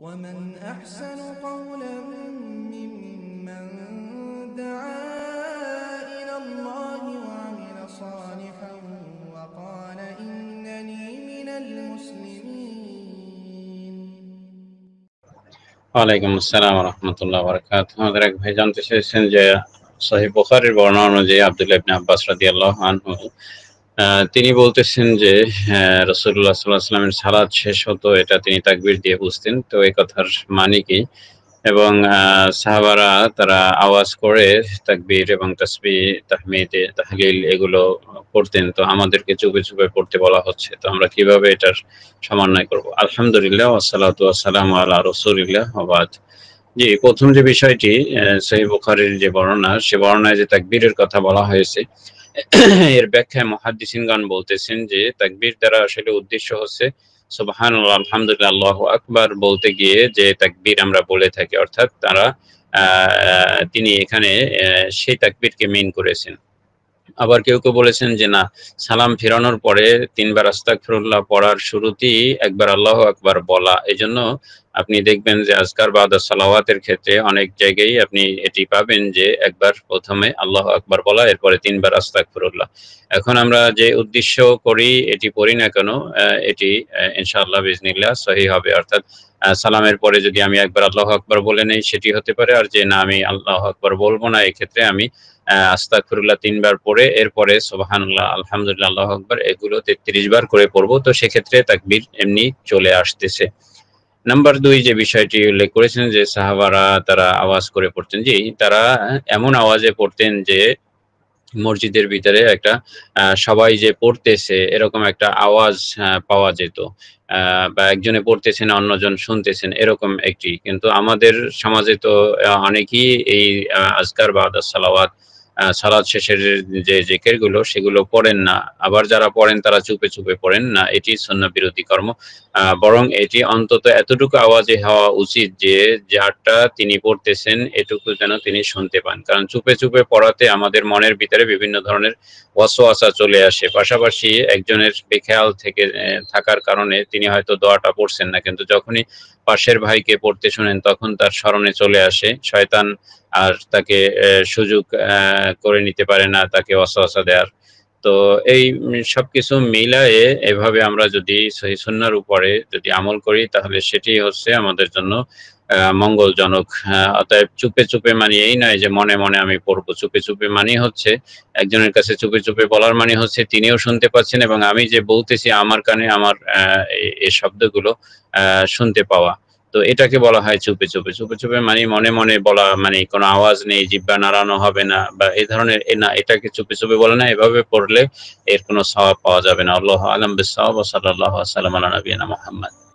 ومن أحسن قولا ممن دعا إلى الله وعمل صالحا وقال إنني من المسلمين وعليكم السلام ورحمة الله وبركاته আমাদের بحجان تشيسين جاء صحيح بخاري সহিহ جاء عبد الله بن عباس رضي الله عنه তিনি বলতেছেন যে রসুল্লাহ সালাদ শেষ হতো এটা তিনি তাকবির দিয়ে বুঝতেন তো এই কথার মানে কি এবং সাহাবারা তারা আওয়াজ করে তাকবির এবং তসবি তাহমিদ তাহলিল এগুলো পড়তেন তো আমাদেরকে চুপে চুপে পড়তে বলা হচ্ছে তো আমরা কিভাবে এটার সমন্বয় করব আলহামদুলিল্লাহ আসসালাতু আসসালাম আল্লাহ রসুলিল্লাহ আবাদ জি প্রথম যে বিষয়টি সেই বুখারির যে বর্ণনা সে বর্ণায় যে তাকবীরের কথা বলা হয়েছে এর ব্যাখ্যায় মহাদ্দিসিনগণ বলতেছেন যে তাকবির দ্বারা আসলে উদ্দেশ্য হচ্ছে সোবাহান আলহামদুলিল্লাহ আল্লাহ আকবার বলতে গিয়ে যে তাকবির আমরা বলে থাকি অর্থাৎ তারা তিনি এখানে সেই তাকবিরকে মেন করেছেন আবার কেউ কেউ বলেছেন যে না সালাম ফেরানোর পরে তিনবার আস্তাক ফিরুল্লাহ পড়ার শুরুতেই একবার আল্লাহ একবার বলা এজন্য আপনি দেখবেন যে আজকার বাদ সালাওয়াতের ক্ষেত্রে অনেক জায়গায় আপনি এটি পাবেন যে একবার প্রথমে আল্লাহ আকবার বলা এরপরে তিনবার আস্তাক ফিরুল্লাহ এখন আমরা যে উদ্দেশ্য করি এটি পড়ি না কেন এটি ইনশাআল্লাহ বিজনিল্লা সহি হবে অর্থাৎ সালামের পরে যদি আমি একবার আল্লাহ আকবার বলে নেই সেটি হতে পারে আর যে না আমি আল্লাহ আকবার বলবো না এক্ষেত্রে আমি আস্তাকফিরুল্লাহ তিনবার পরে এরপরে সোবাহানুল্লাহ আলহামদুলিল্লাহ আল্লাহ আকবর এগুলো তেত্রিশ বার করে পড়বো তো সেক্ষেত্রে তাকবির এমনি চলে আসতেছে নাম্বার দুই যে বিষয়টি উল্লেখ করেছেন যে সাহাবারা তারা আওয়াজ করে পড়তেন জি তারা এমন আওয়াজে পড়তেন যে মসজিদের ভিতরে একটা সবাই যে পড়তেছে এরকম একটা আওয়াজ পাওয়া যেত বা একজনে পড়তেছেন অন্যজন শুনতেছেন এরকম একটি কিন্তু আমাদের সমাজে তো অনেকেই এই আজকার বা আদাসালাওয়াত সালাদ শেষের যে গুলো সেগুলো পড়েন না আবার যারা পড়েন তারা চুপে চুপে পড়েন না এটি সন্না বিরোধী কর্ম বরং এটি অন্তত এতটুকু আওয়াজে হওয়া উচিত যে যারটা তিনি পড়তেছেন এটুকু যেন তিনি শুনতে পান কারণ চুপে চুপে পড়াতে আমাদের মনের ভিতরে বিভিন্ন ধরনের ওয়াসোয়াসা চলে আসে পাশাপাশি একজনের বেখেয়াল থেকে থাকার কারণে তিনি হয়তো দোয়াটা পড়ছেন না কিন্তু যখনই পাশের ভাইকে পড়তে শোনেন তখন তার স্মরণে চলে আসে শয়তান আর তাকে সুযোগ করে নিতে পারে না তাকে অসহসা দেওয়ার তো এই সবকিছু মিলায়ে এভাবে আমরা যদি সহিসন্নার উপরে যদি আমল করি তাহলে সেটি হচ্ছে আমাদের জন্য মঙ্গলজনক অতএব চুপে চুপে মানে এই নয় যে মনে মনে আমি পড়বো চুপে চুপে মানে হচ্ছে একজনের কাছে চুপে চুপে বলার মানে হচ্ছে তিনিও শুনতে পাচ্ছেন এবং আমি যে বলতেছি আমার কানে আমার এই শব্দগুলো শুনতে পাওয়া তো এটাকে বলা হয় চুপে চুপে চুপে চুপে মানে মনে মনে বলা মানে কোনো আওয়াজ নেই জিব্বা নাড়ানো হবে না বা এই ধরনের না এটাকে চুপে চুপে বলে না এভাবে পড়লে এর কোনো স্বভাব পাওয়া যাবে না আল্লাহ আলম বিসাল্লাহ সাল্লাম আলা মোহাম্মদ